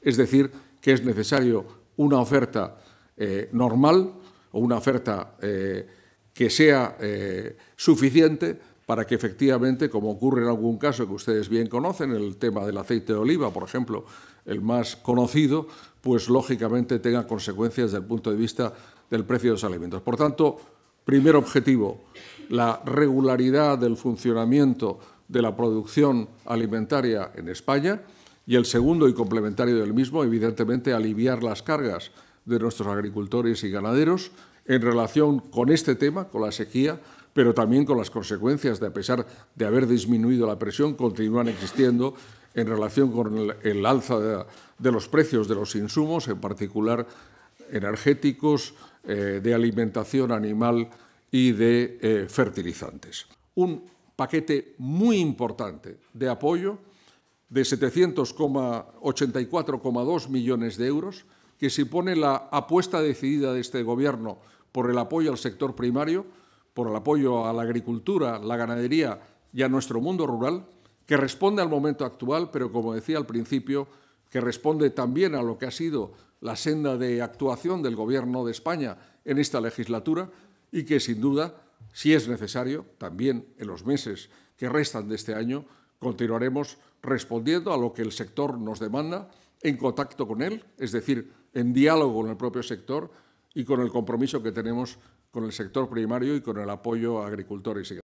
Es decir, que es necesario una oferta eh, normal o una oferta eh, que sea eh, suficiente para que efectivamente, como ocurre en algún caso que ustedes bien conocen, el tema del aceite de oliva, por ejemplo, el más conocido, pues lógicamente tenga consecuencias desde el punto de vista del precio de los alimentos. Por tanto, primer objetivo, la regularidad del funcionamiento de la producción alimentaria en España y el segundo y complementario del mismo, evidentemente, aliviar las cargas de nuestros agricultores y ganaderos en relación con este tema, con la sequía, pero también con las consecuencias de, a pesar de haber disminuido la presión, continúan existiendo en relación con el, alza de, los precios de los insumos, en particular energéticos, eh, de alimentación animal y de eh, fertilizantes. Un paquete muy importante de apoyo de 784,2 millones de euros, que se pone la apuesta decidida de este Gobierno por el apoyo al sector primario, por el apoyo a la agricultura, la ganadería y a nuestro mundo rural, que responde al momento actual, pero como decía al principio, que responde también a lo que ha sido la senda de actuación del Gobierno de España en esta legislatura y que, sin duda, si es necesario, también en los meses que restan de este año, Continuaremos respondiendo a lo que el sector nos demanda, en contacto con él, es decir, en diálogo con el propio sector y con el compromiso que tenemos con el sector primario y con el apoyo a agricultores y